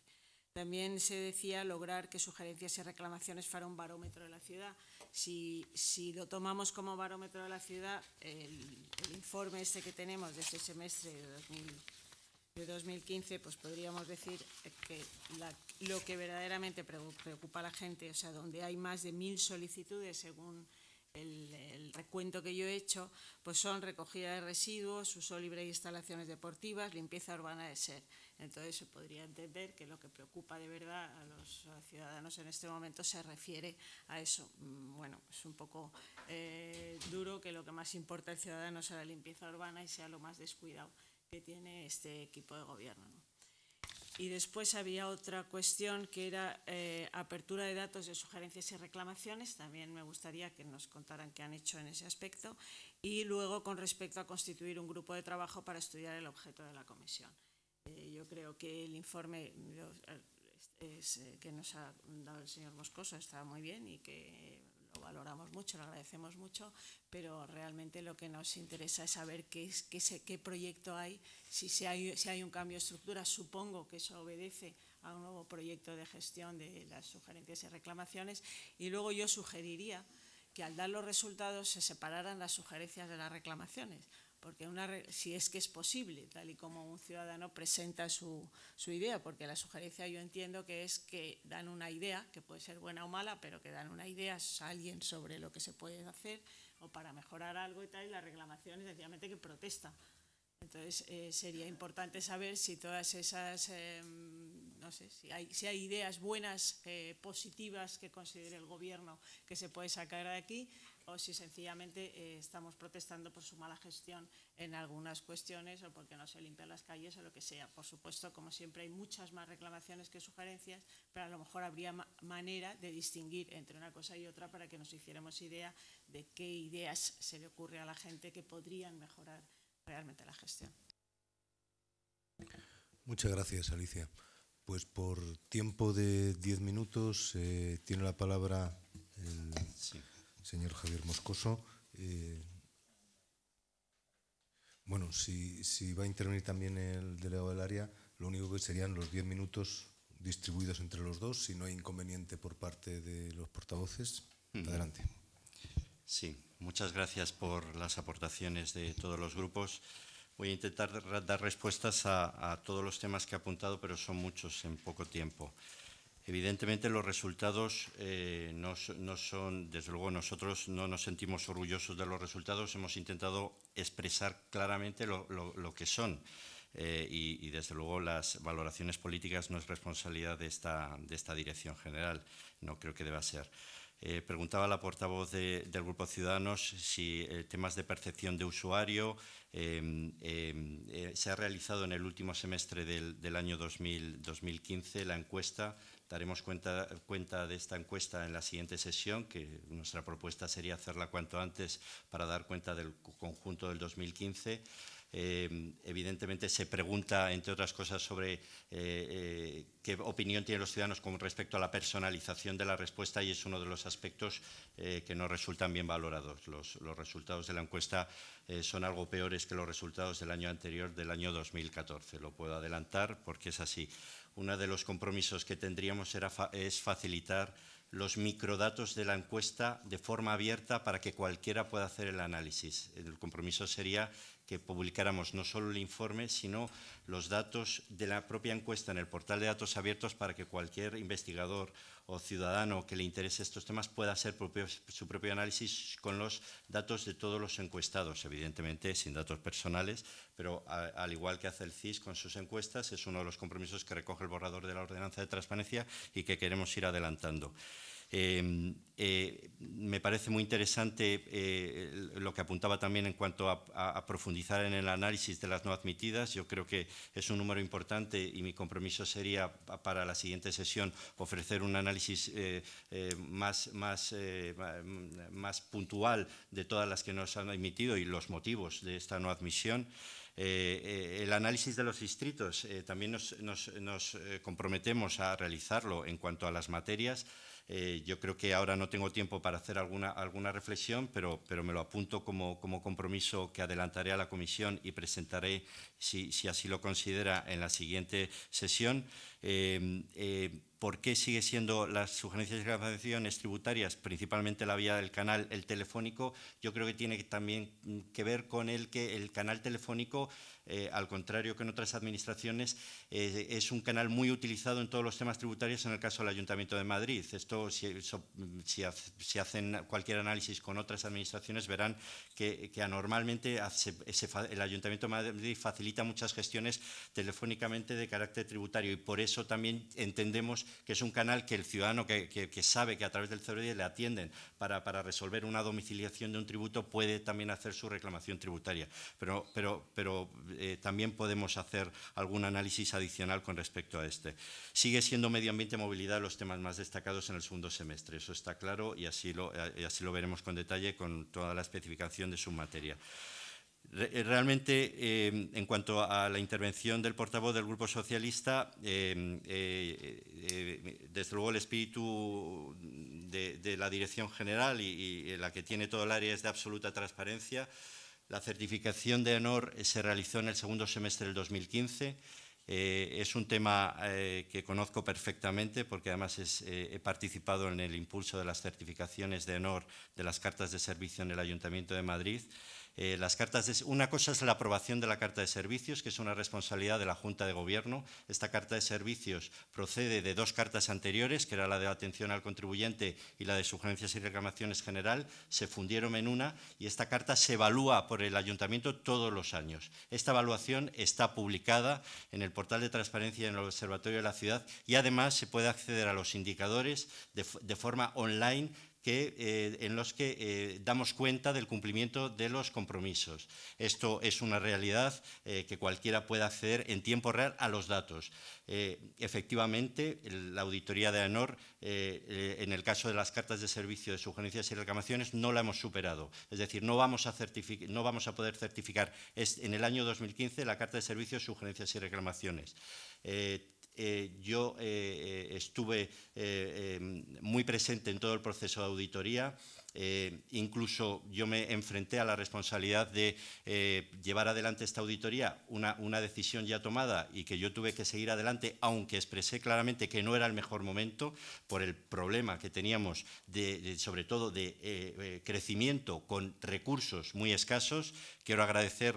También se decía lograr que sugerencias y reclamaciones fueran un barómetro de la ciudad. Si, lo tomamos como barómetro de la ciudad, el, informe este que tenemos de este semestre de 2015, pues podríamos decir que lo que verdaderamente preocupa a la gente, o sea, donde hay más de mil solicitudes según el, recuento que yo he hecho, pues son recogida de residuos, uso libre de instalaciones deportivas, limpieza urbana de ser. Entonces se podría entender que lo que preocupa de verdad a los ciudadanos en este momento se refiere a eso. Mm, bueno, es un poco eh, duro que lo que más importa al ciudadano sea la limpieza urbana y sea lo más descuidado que tiene este equipo de gobierno. Y después había otra cuestión que era eh, apertura de datos de sugerencias y reclamaciones. También me gustaría que nos contaran qué han hecho en ese aspecto. Y luego con respecto a constituir un grupo de trabajo para estudiar el objeto de la comisión. Eh, yo creo que el informe eh, eh, que nos ha dado el señor Moscoso está muy bien y que lo valoramos mucho, lo agradecemos mucho, pero realmente lo que nos interesa es saber qué, qué proyecto hay, si hay un cambio de estructura. Supongo que eso obedece a un nuevo proyecto de gestión de las sugerencias y reclamaciones. Y luego yo sugeriría que al dar los resultados se separaran las sugerencias de las reclamaciones porque una, si es que es posible, tal y como un ciudadano presenta su, su, idea, porque la sugerencia yo entiendo que es que dan una idea, que puede ser buena o mala, pero que dan una idea a alguien sobre lo que se puede hacer o para mejorar algo y tal, y la reclamación es sencillamente que protesta. Entonces eh, sería importante saber si todas esas, eh, no sé, si hay, si hay ideas buenas, eh, positivas que considere el gobierno que se puede sacar de aquí o si sencillamente eh, estamos protestando por su mala gestión en algunas cuestiones o porque no se limpian las calles o lo que sea. Por supuesto, como siempre, hay muchas más reclamaciones que sugerencias, pero a lo mejor habría manera de distinguir entre una cosa y otra para que nos hiciéramos idea de qué ideas se le ocurre a la gente que podrían mejorar realmente la gestión. Muchas gracias, Alicia. Pues por tiempo de 10 minutos eh, tiene la palabra el señor Javier Moscoso. Eh, bueno, si, va a intervenir también el delegado del área, lo único que serían los diez minutos distribuidos entre los dos, si no hay inconveniente por parte de los portavoces. Adelante. Sí, muchas gracias por las aportaciones de todos los grupos. Voy a intentar dar respuestas a, a todos los temas que ha apuntado, pero son muchos en poco tiempo. Evidentemente los resultados eh, no, no, son, desde luego nosotros no nos sentimos orgullosos de los resultados, hemos intentado expresar claramente lo, que son eh, y, desde luego las valoraciones políticas no es responsabilidad de esta, de esta dirección general, no creo que deba ser. Eh, preguntaba la portavoz de, del Grupo Ciudadanos si temas de percepción de usuario em, em, se ha realizado en el último semestre del, del año 2015 la encuesta Daremos cuenta, de esta encuesta en la siguiente sesión, que nuestra propuesta sería hacerla cuanto antes para dar cuenta del conjunto del 2015. Eh, evidentemente se pregunta, entre otras cosas, sobre eh, eh, qué opinión tienen los ciudadanos con respecto a la personalización de la respuesta y es uno de los aspectos que no resultan bien valorados. los resultados de la encuesta son algo peores que los resultados del año anterior, del año 2014. Lo puedo adelantar porque es así uno de los compromisos que tendríamos era es facilitar los microdatos de la encuesta de forma abierta para que cualquiera pueda hacer el análisis. El compromiso sería que publicáramos no solo el informe, sino los datos de la propia encuesta en el portal de datos abiertos para que cualquier investigador o ciudadano que le interese estos temas pueda hacer propio, su propio análisis con los datos de todos los encuestados, evidentemente sin datos personales, pero al igual que hace el CIS con sus encuestas, es uno de los compromisos que recoge el borrador de la ordenanza de transparencia y que queremos ir adelantando. Em, eh, me parece muy interesante eh, lo que apuntaba también en cuanto a, profundizar en el análisis de las no admitidas. Yo creo que es un número importante y mi compromiso sería para la siguiente sesión ofrecer un análisis eh, más, puntual de todas las que nos han admitido y los motivos de esta no admisión. el análisis de los distritos también nos, nos comprometemos a realizarlo en cuanto a las materias. Eh, yo creo que ahora no tengo tiempo para hacer alguna, alguna reflexión, pero, me lo apunto como, compromiso que adelantaré a la comisión y presentaré, si así lo considera, en la siguiente sesión. Em, eh, ¿Por qué sigue siendo las sugerencias y grabaciones tributarias, principalmente la vía del canal, el telefónico? Yo creo que tiene también mm, que ver con el que el canal telefónico, eh, al contrario que en otras administraciones, eh, es un canal muy utilizado en todos los temas tributarios, en el caso del Ayuntamiento de Madrid. Esto, si, hacen cualquier análisis con otras administraciones, verán que, anormalmente el Ayuntamiento de Madrid facilita muchas gestiones telefónicamente de carácter tributario y por eso eso también entendemos que es un canal que el ciudadano que, sabe que a través del 010 le atienden para, para, resolver una domiciliación de un tributo puede también hacer su reclamación tributaria. Pero, pero, pero eh, también podemos hacer algún análisis adicional con respecto a este. Sigue siendo medio ambiente y movilidad los temas más destacados en el segundo semestre, eso está claro y así lo, eh, y así lo veremos con detalle con toda la especificación de su materia. Eh, realmente, em, en cuanto a la intervención del portavoz del Grupo Socialista, em, eh, eh, desde luego el espíritu de, la Dirección General y, la que tiene todo el área es de absoluta transparencia. La certificación de honor se realizó en el segundo semestre del 2015. es un tema que conozco perfectamente porque además he participado en el impulso de las certificaciones de honor de las cartas de servicio en el Ayuntamiento de Madrid. Eh, las cartas una cosa es la aprobación de la carta de servicios, que es una responsabilidad de la Junta de Gobierno. Esta carta de servicios procede de dos cartas anteriores, que era la de atención al contribuyente y la de sugerencias y reclamaciones general, se fundieron en una y esta carta se evalúa por el ayuntamiento todos los años. Esta evaluación está publicada en el portal de transparencia en el Observatorio de la Ciudad y además se puede acceder a los indicadores de forma online que, eh, en los que eh, damos cuenta del cumplimiento de los compromisos. Esto es una realidad eh, que cualquiera puede acceder en tiempo real a los datos. efectivamente, la auditoría de ANOR, en el caso de las cartas de servicio de sugerencias y reclamaciones, no la hemos superado. Es decir, no vamos a, no vamos a poder certificar en el año 2015 la carta de servicio de sugerencias y reclamaciones. Eh, yo eh, eh, estuve em, muy presente en todo el proceso de auditoría. incluso yo me enfrenté a la responsabilidad de llevar adelante esta auditoría, una, decisión ya tomada y que yo tuve que seguir adelante, aunque expresé claramente que no era el mejor momento por el problema que teníamos, de, sobre todo de crecimiento con recursos muy escasos Quiero agradecer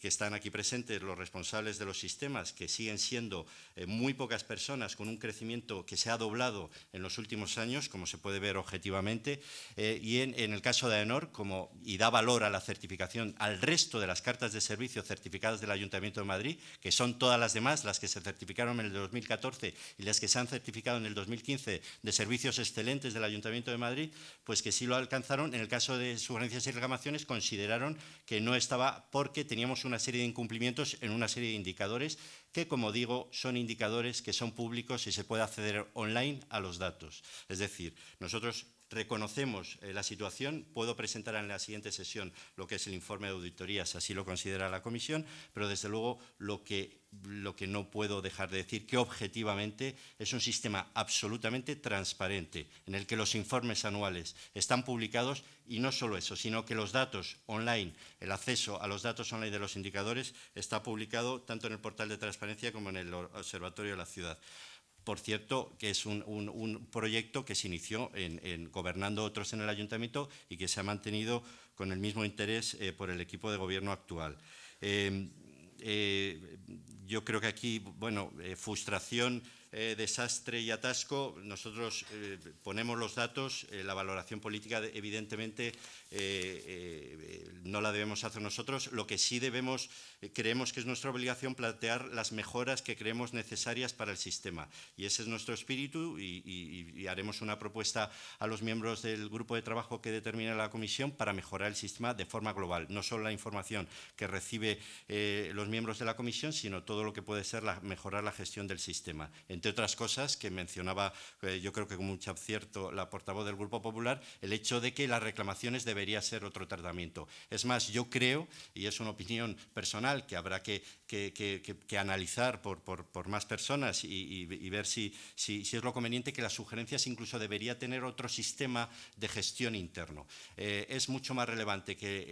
que están aquí presentes los responsables de los sistemas, que siguen siendo eh, muy pocas personas, con un crecimiento que se ha doblado en los últimos años, como se puede ver objetivamente, eh, y en, el caso de AENOR, como, y da valor a la certificación, al resto de las cartas de servicio certificadas del Ayuntamiento de Madrid, que son todas las demás, las que se certificaron en el 2014 y las que se han certificado en el 2015 de servicios excelentes del Ayuntamiento de Madrid, pues que sí lo alcanzaron, en el caso de sugerencias y reclamaciones, consideraron que no es estaba porque teníamos una serie de incumplimientos en una serie de indicadores que, como digo, son indicadores que son públicos y se puede acceder online a los datos. Es decir, nosotros reconocemos eh, la situación, puedo presentar en la siguiente sesión lo que es el informe de auditoría, así lo considera la comisión, pero desde luego lo que, no puedo dejar de decir, que objetivamente es un sistema absolutamente transparente, en el que los informes anuales están publicados y no solo eso, sino que los datos online, el acceso a los datos online de los indicadores está publicado tanto en el portal de transparencia como en el Observatorio de la Ciudad por cierto, que es un, proyecto que se inició en, gobernando otros en el ayuntamiento y que se ha mantenido con el mismo interés eh, por el equipo de gobierno actual. Eh, eh, yo creo que aquí, bueno, frustración eh, desastre y atasco, nosotros eh, ponemos los datos, eh, la valoración política evidentemente no la debemos hacer nosotros, lo que sí debemos, creemos que es nuestra obligación plantear las mejoras que creemos necesarias para el sistema. Y ese es nuestro espíritu y, haremos una propuesta a los miembros del grupo de trabajo que determina la comisión para mejorar el sistema de forma global, no solo la información que recibe los miembros de la comisión, sino todo lo que puede ser la, mejorar la gestión del sistema entre otras cosas, que mencionaba, eh, yo creo que con mucho acierto, la portavoz del Grupo Popular, el hecho de que las reclamaciones debería ser otro tratamiento. Es más, yo creo, y es una opinión personal que habrá que que, analizar por, por, más personas y, ver si, si, es lo conveniente que las sugerencias incluso debería tener otro sistema de gestión interno. Eh, es mucho más relevante que,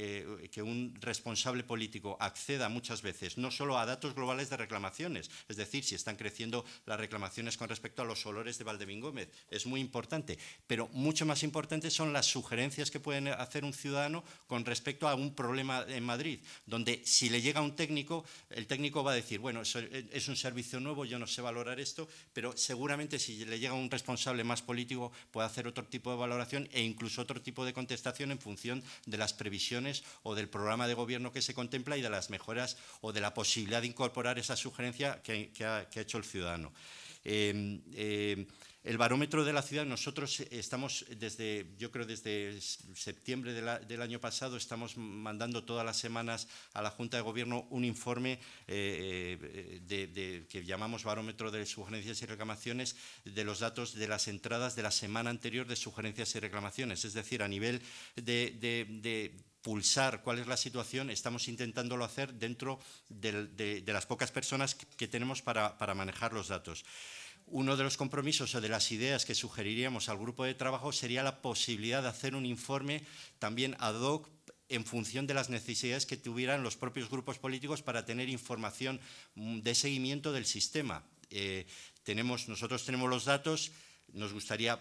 eh, que un responsable político acceda muchas veces no solo a datos globales de reclamaciones, es decir, si están creciendo las reclamaciones con respecto a los olores de Valdemín Gómez, es muy importante, pero mucho más importante son las sugerencias que pueden hacer un ciudadano con respecto a un problema en Madrid, donde si le llega a un técnico, el técnico va a decir, bueno, e, es un servicio nuevo, yo no sé valorar esto, pero seguramente si le llega un responsable más político puede hacer otro tipo de valoración e incluso otro tipo de contestación en función de las previsiones o del programa de gobierno que se contempla y de las mejoras o de la posibilidad de incorporar esa sugerencia que, ha, hecho el ciudadano. Eh, eh, el barómetro de la ciudad, nosotros estamos desde, yo creo desde septiembre del año pasado, estamos mandando todas las semanas a la Junta de Gobierno un informe eh, eh, que llamamos barómetro de sugerencias y reclamaciones de los datos de las entradas de la semana anterior de sugerencias y reclamaciones. Es decir, a nivel de, pulsar cuál es la situación, estamos intentándolo hacer dentro de, las pocas personas que tenemos para manejar los datos uno de los compromisos o de las ideas que sugeriríamos al grupo de trabajo sería la posibilidad de hacer un informe también ad hoc en función de las necesidades que tuvieran los propios grupos políticos para tener información mm, de seguimiento del sistema. Eh, nosotros tenemos los datos, nos gustaría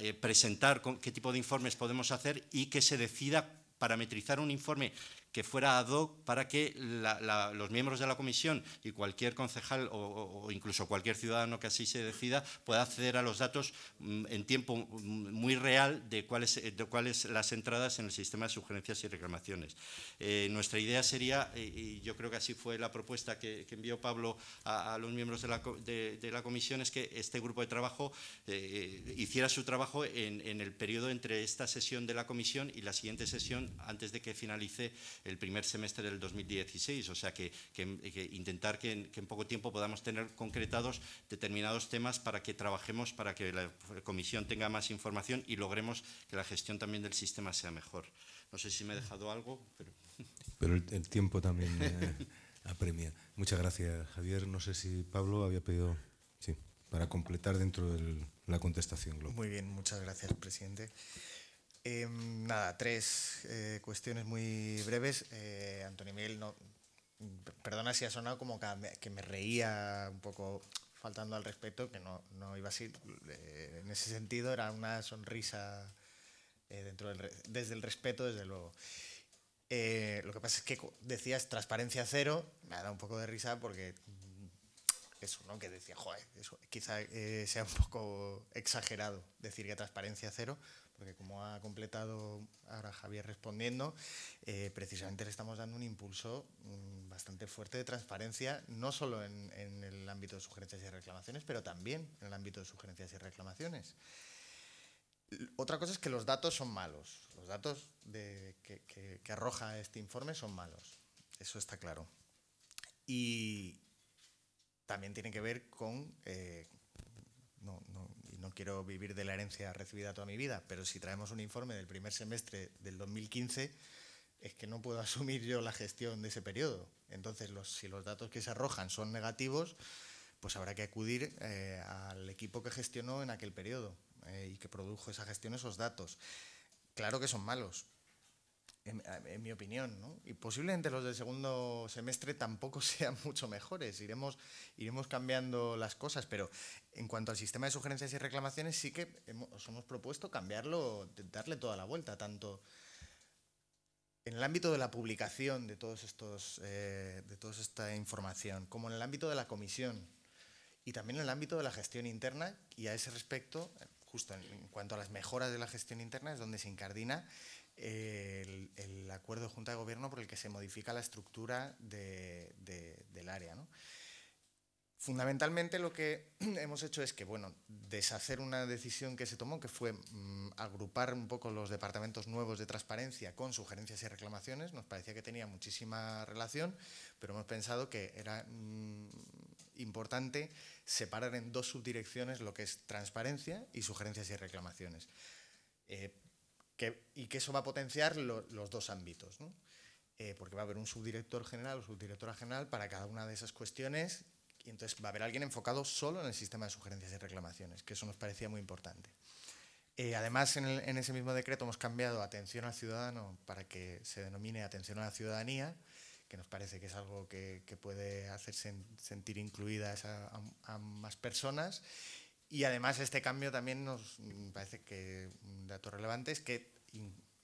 eh, presentar qué tipo de informes podemos hacer y que se decida parametrizar un informe que fuera ad hoc para que los miembros de la comisión y cualquier concejal o, incluso cualquier ciudadano que así se decida pueda acceder a los datos mm, en tiempo mm, muy real de cuáles eh, de cuáles las entradas en el sistema de sugerencias y reclamaciones. Eh, nuestra idea sería, y yo creo que así fue la propuesta que, envió Pablo a, los miembros de la, comisión, es que este grupo de trabajo eh, hiciera su trabajo en, en el periodo entre esta sesión de la comisión y la siguiente sesión antes de que finalice el primer semestre del 2016, o sea que, intentar que en, poco tiempo podamos tener concretados determinados temas para que trabajemos, para que la comisión tenga más información y logremos que la gestión también del sistema sea mejor. No sé si me he dejado algo, pero... Pero el, tiempo también eh, apremia. Muchas gracias, Javier. No sé si Pablo había pedido... Sí, para completar dentro de la contestación global. Muy bien, muchas gracias, presidente. Em, nada, tres eh, cuestiones muy breves. Eh, Antonio Miguel, no, perdona si ha sonado como que me reía un poco faltando al respeto, que no, no iba así. Eh, en ese sentido, era una sonrisa dentro desde el respeto, desde luego. lo que pasa es que decías transparencia cero, me ha dado un poco de risa porque mm, eso, ¿no? Que decía, joder, eso quizá sea un poco exagerado decir que transparencia cero, porque como ha completado ahora Javier respondiendo, eh, precisamente le estamos dando un impulso mm, bastante fuerte de transparencia, no solo en, el ámbito de sugerencias y reclamaciones, pero también en el ámbito de sugerencias y reclamaciones. Otra cosa es que los datos son malos, los datos de, que, arroja este informe son malos, eso está claro. Y también tiene que ver con... Eh, no, no quiero vivir de la herencia recibida toda mi vida, pero si traemos un informe del primer semestre del 2015, es que no puedo asumir yo la gestión de ese periodo. Entonces, si los datos que se arrojan son negativos, pues habrá que acudir eh, al equipo que gestionó en aquel periodo eh, y que produjo esa gestión, esos datos. Claro que son malos, en, mi opinión. Y posiblemente los del segundo semestre tampoco sean mucho mejores. Iremos, iremos cambiando las cosas, pero en cuanto al sistema de sugerencias y reclamaciones, sí que hemos, os hemos propuesto cambiarlo, darle toda la vuelta, tanto en el ámbito de la publicación de, todos estos, eh, de toda esta información, como en el ámbito de la comisión y también en el ámbito de la gestión interna, y a ese respecto, justo en, en cuanto a las mejoras de la gestión interna, es donde se incardina el, acuerdo de Junta de Gobierno por el que se modifica la estructura del área. Fundamentalmente lo que hemos hecho es que, bueno, deshacer una decisión que se tomó, que fue mm, agrupar un poco los departamentos nuevos de transparencia con sugerencias y reclamaciones, nos parecía que tenía muchísima relación, pero hemos pensado que era mm, importante separar en dos subdirecciones lo que es transparencia y sugerencias y reclamaciones. Eh, y que eso va a potenciar los dos ámbitos, eh, porque va a haber un subdirector general o subdirectora general para cada una de esas cuestiones y entonces va a haber alguien enfocado solo en el sistema de sugerencias y reclamaciones, que eso nos parecía muy importante. Eh, además, en, ese mismo decreto hemos cambiado atención al ciudadano para que se denomine atención a la ciudadanía, que nos parece que es algo que, puede hacer sentir incluidas a, a más personas. Y además este cambio también nos mm, parece que un dato relevante es que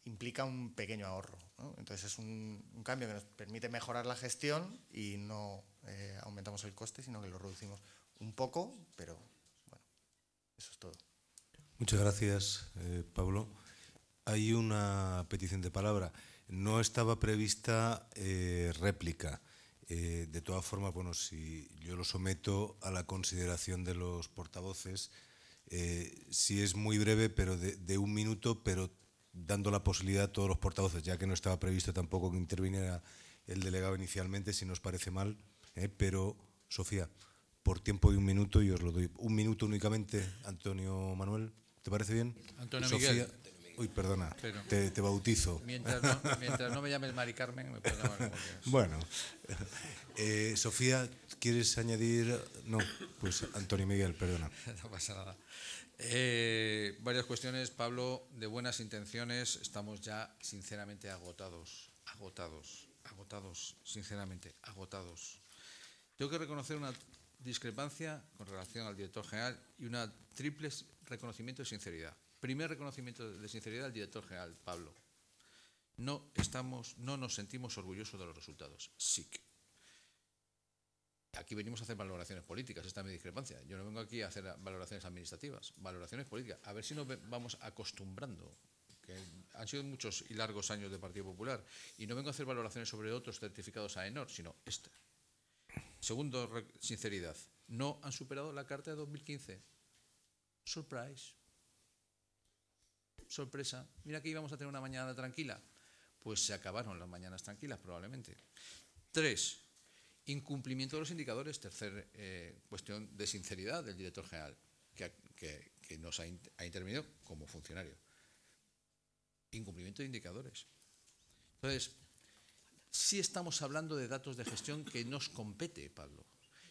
implica un pequeño ahorro. Entonces es un, cambio que nos permite mejorar la gestión y no eh, aumentamos el coste, sino que lo reducimos un poco, pero bueno, eso es todo. Muchas gracias, eh, Pablo. Hay una petición de palabra. No estaba prevista eh, réplica. Eh, de todas formas, bueno, si yo lo someto a la consideración de los portavoces, eh, si es muy breve, pero de, un minuto, pero dando la posibilidad a todos los portavoces, ya que no estaba previsto tampoco que interviniera el delegado inicialmente, si nos parece mal, eh, pero Sofía, por tiempo de un minuto, y os lo doy. Un minuto únicamente, Antonio Manuel, ¿te parece bien? Antonio Uy, perdona, te, bautizo. Mientras no, me llames Mari Carmen, me llamar Bueno, eh, Sofía, ¿quieres añadir...? No, pues Antonio Miguel, perdona. No pasa nada. Eh, varias cuestiones, Pablo, de buenas intenciones, estamos ya sinceramente agotados, agotados, agotados, sinceramente, agotados. Tengo que reconocer una discrepancia con relación al director general y un triple reconocimiento de sinceridad. Primer reconocimiento de sinceridad al director general, Pablo. No, estamos, no nos sentimos orgullosos de los resultados. sí Aquí venimos a hacer valoraciones políticas, esta es mi discrepancia. Yo no vengo aquí a hacer valoraciones administrativas, valoraciones políticas. A ver si nos vamos acostumbrando que han sido muchos y largos años de Partido Popular, y no vengo a hacer valoraciones sobre otros certificados a ENOR, sino este. Segundo, sinceridad, no han superado la carta de 2015. Surprise sorpresa, mira que íbamos a tener una mañana tranquila. Pues se acabaron las mañanas tranquilas, probablemente. Tres, incumplimiento de los indicadores, tercer eh, cuestión de sinceridad del director general, que, nos ha, intervenido como funcionario. Incumplimiento de indicadores. Entonces, sí estamos hablando de datos de gestión que nos compete, Pablo.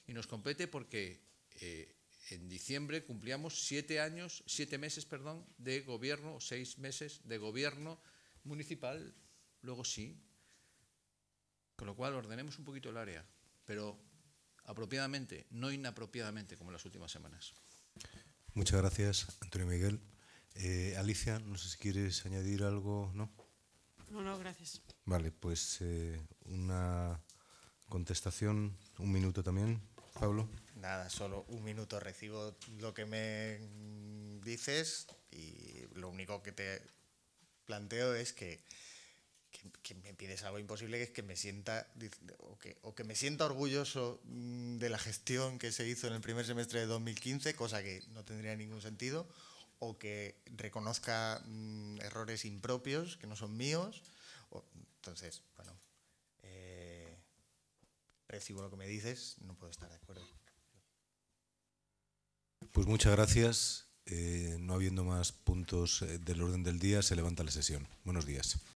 Y nos compete porque eh, en diciembre cumplíamos siete años, siete meses, perdón, de gobierno, seis meses de gobierno municipal, luego sí. Con lo cual ordenemos un poquito el área, pero apropiadamente, no inapropiadamente, como en las últimas semanas. Muchas gracias, Antonio Miguel. Eh, Alicia, no sé si quieres añadir algo, ¿no? No, no, gracias. Vale, pues eh, una contestación, un minuto también. Pablo. Nada, solo un minuto. Recibo lo que me dices y lo único que te planteo es que, me pides algo imposible, que es que me sienta o que, me sienta orgulloso mm, de la gestión que se hizo en el primer semestre de 2015, cosa que no tendría ningún sentido, o que reconozca mm, errores impropios que no son míos. entonces, bueno, recibo lo que me dices, no puedo estar de acuerdo. Pues muchas gracias. Eh, no habiendo más puntos eh, del orden del día, se levanta la sesión. Buenos días.